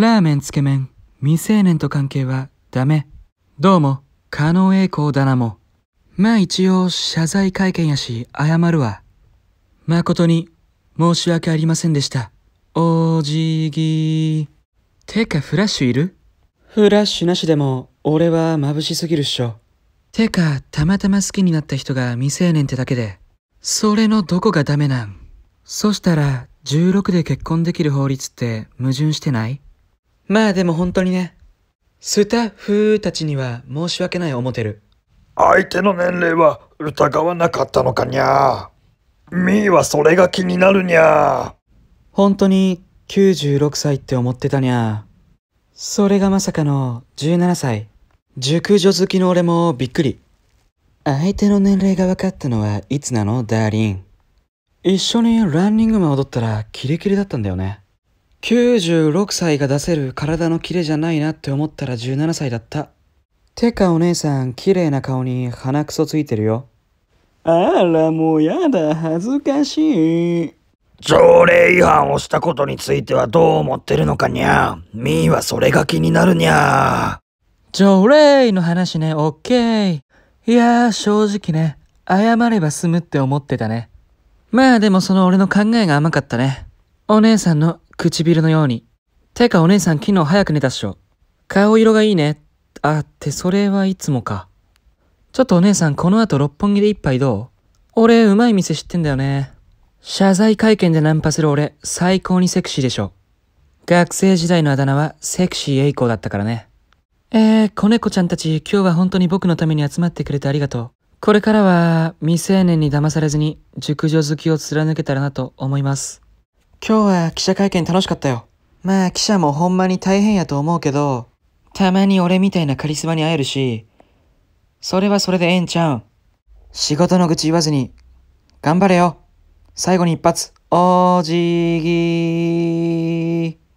ラーメンつけ麺、未成年と関係はダメ。どうも、加納栄光だなも。まあ一応謝罪会見やし謝るわ。誠に申し訳ありませんでした。おじぎてかフラッシュいるフラッシュなしでも俺は眩しすぎるっしょ。てか、たまたま好きになった人が未成年ってだけで、それのどこがダメなんそしたら、16で結婚できる法律って矛盾してないまあでも本当にね、スタッフたちには申し訳ない思てる。相手の年齢は疑わなかったのかにゃあ、みーはそれが気になるにゃ本当に96歳って思ってたにゃそれがまさかの17歳。熟女好きの俺もびっくり。相手の年齢が分かったのはいつなのダーリン。一緒にランニングマン踊ったらキレキレだったんだよね。96歳が出せる体のキレじゃないなって思ったら17歳だった。てかお姉さん、綺麗な顔に鼻くそついてるよ。あら、もうやだ、恥ずかしい。条例違反をしたことについてはどう思ってるのかにゃ。みーはそれが気になるにゃ。条例の話ね、オッケー。いやー、正直ね、謝れば済むって思ってたね。まあでもその俺の考えが甘かったね。お姉さんの唇のように。てかお姉さん昨日早く寝たっしょ。顔色がいいね。あ、ってそれはいつもか。ちょっとお姉さんこの後六本木で一杯どう俺うまい店知ってんだよね。謝罪会見でナンパする俺最高にセクシーでしょ。学生時代のあだ名はセクシーエイコだったからね。えー、子猫ちゃんたち今日は本当に僕のために集まってくれてありがとう。これからは未成年に騙されずに熟女好きを貫けたらなと思います。今日は記者会見楽しかったよ。まあ記者もほんまに大変やと思うけど、たまに俺みたいなカリスマに会えるし、それはそれでええんちゃうん。仕事の愚痴言わずに、頑張れよ。最後に一発、おじぎー。